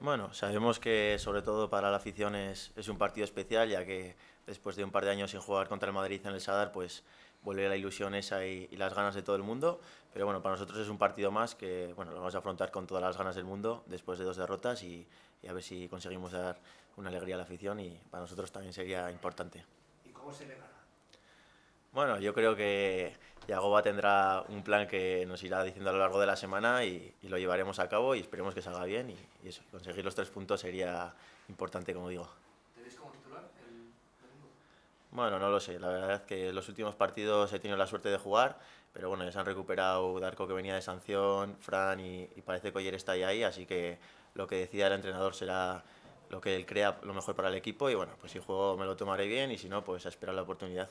Bueno, sabemos que sobre todo para la afición es, un partido especial, ya que después de un par de años sin jugar contra el Madrid en el Sadar, pues vuelve la ilusión esa y, las ganas de todo el mundo. Pero bueno, para nosotros es un partido más que bueno, lo vamos a afrontar con todas las ganas del mundo después de dos derrotas y, a ver si conseguimos dar una alegría a la afición y para nosotros también sería importante. ¿Y cómo se le gana? Bueno, yo creo que Yagoba tendrá un plan que nos irá diciendo a lo largo de la semana y, lo llevaremos a cabo y esperemos que salga bien y, eso, conseguir los tres puntos sería importante, como digo. ¿Tenéis como titular el domingo? Bueno, no lo sé, la verdad es que los últimos partidos he tenido la suerte de jugar, pero bueno, ya se han recuperado Darko que venía de sanción, Fran y, y parece que ayer está ya ahí, así que lo que decida el entrenador será lo que él crea lo mejor para el equipo y bueno, pues si juego me lo tomaré bien y si no, pues a esperar la oportunidad.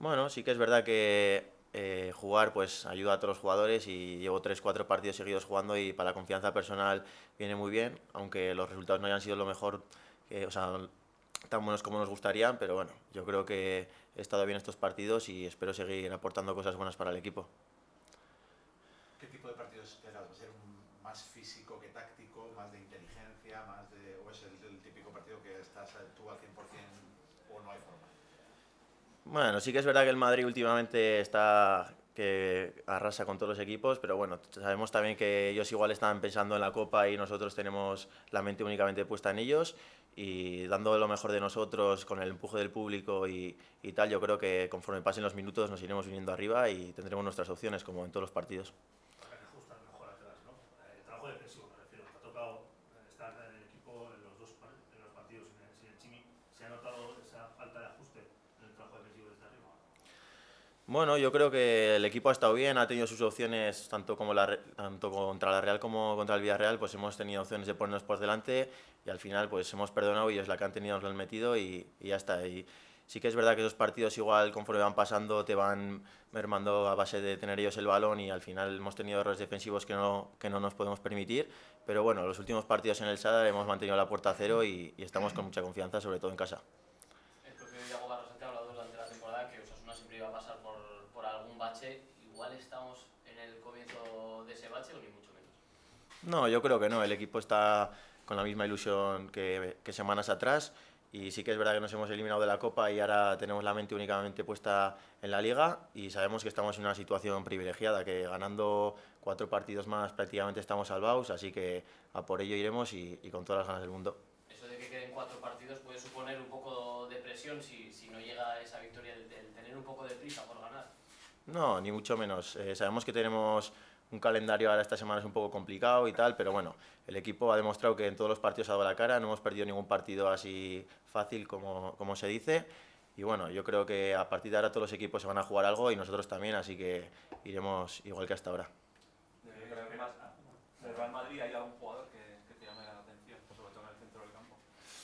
Bueno, sí que es verdad que eh, jugar pues ayuda a todos los jugadores y llevo 3-4 partidos seguidos jugando y para la confianza personal viene muy bien, aunque los resultados no hayan sido lo mejor, eh, o sea, tan buenos como nos gustaría, pero bueno, yo creo que he estado bien estos partidos y espero seguir aportando cosas buenas para el equipo. ¿Qué tipo de partidos esperas? más físico que táctico, más de inteligencia, más de... Bueno, sí que es verdad que el Madrid últimamente está que arrasa con todos los equipos, pero bueno, sabemos también que ellos igual están pensando en la Copa y nosotros tenemos la mente únicamente puesta en ellos y dando lo mejor de nosotros con el empuje del público y, y tal, yo creo que conforme pasen los minutos nos iremos viniendo arriba y tendremos nuestras opciones como en todos los partidos. Bueno, yo creo que el equipo ha estado bien, ha tenido sus opciones tanto, tanto contra la Real como contra el Villarreal, pues hemos tenido opciones de ponernos por delante y al final pues hemos perdonado y ellos la que han tenido nos han metido y, y ya está. sí que es verdad que esos partidos igual conforme van pasando te van mermando a base de tener ellos el balón y al final hemos tenido errores defensivos que no, nos podemos permitir, pero bueno, los últimos partidos en el Sadar hemos mantenido la puerta a cero y estamos con mucha confianza, sobre todo en casa. igual estamos en el comienzo de ese bache o ni mucho menos. No, yo creo que no. El equipo está con la misma ilusión que, que semanas atrás y sí que es verdad que nos hemos eliminado de la Copa y ahora tenemos la mente únicamente puesta en la Liga y sabemos que estamos en una situación privilegiada, que ganando cuatro partidos más prácticamente estamos salvados, así que a por ello iremos y, y con todas las ganas del mundo. Eso de que queden cuatro partidos puede suponer un poco de presión si, si no llega esa victoria, el, tener un poco de prisa por no, ni mucho menos. Eh, sabemos que tenemos un calendario ahora esta semana es un poco complicado y tal, pero bueno, el equipo ha demostrado que en todos los partidos ha dado la cara, no hemos perdido ningún partido así fácil como, como se dice. Y bueno, yo creo que a partir de ahora todos los equipos se van a jugar algo y nosotros también, así que iremos igual que hasta ahora. jugador que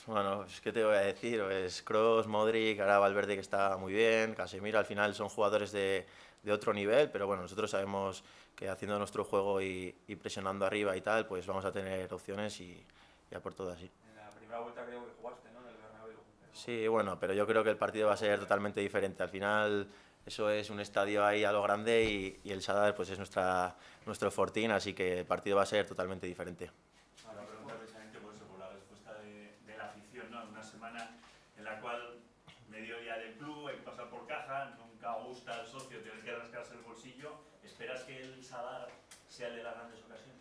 bueno, es pues, que te voy a decir, es pues, Cross, Modric, ahora Valverde que está muy bien, Casemiro, al final son jugadores de, otro nivel, pero bueno, nosotros sabemos que haciendo nuestro juego y, presionando arriba y tal, pues vamos a tener opciones y, y por todo así. En la primera vuelta creo que jugaste, ¿no? Sí, bueno, pero yo creo que el partido va a ser totalmente diferente. Al final eso es un estadio ahí a lo grande y, el Sadar pues es nuestra, nuestro fortín, así que el partido va a ser totalmente diferente. ¿Esperas que el Sadar sea el de las grandes ocasiones?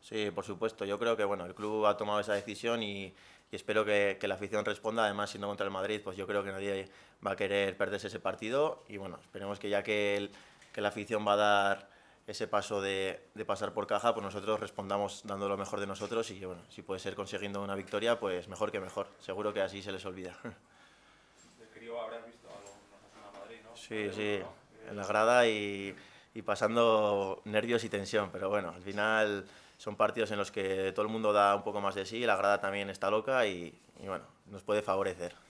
Sí, por supuesto. Yo creo que bueno, el club ha tomado esa decisión y, espero que, la afición responda. Además, siendo contra el Madrid, pues yo creo que nadie va a querer perderse ese partido. Y bueno, esperemos que ya que, el, la afición va a dar ese paso de, pasar por caja, pues nosotros respondamos dando lo mejor de nosotros y bueno, si puede ser consiguiendo una victoria, pues mejor que mejor. Seguro que así se les olvida. crío visto algo, Madrid, ¿no? Sí, sí, en la grada y y pasando nervios y tensión. Pero bueno, al final son partidos en los que todo el mundo da un poco más de sí, la grada también está loca y, y bueno, nos puede favorecer.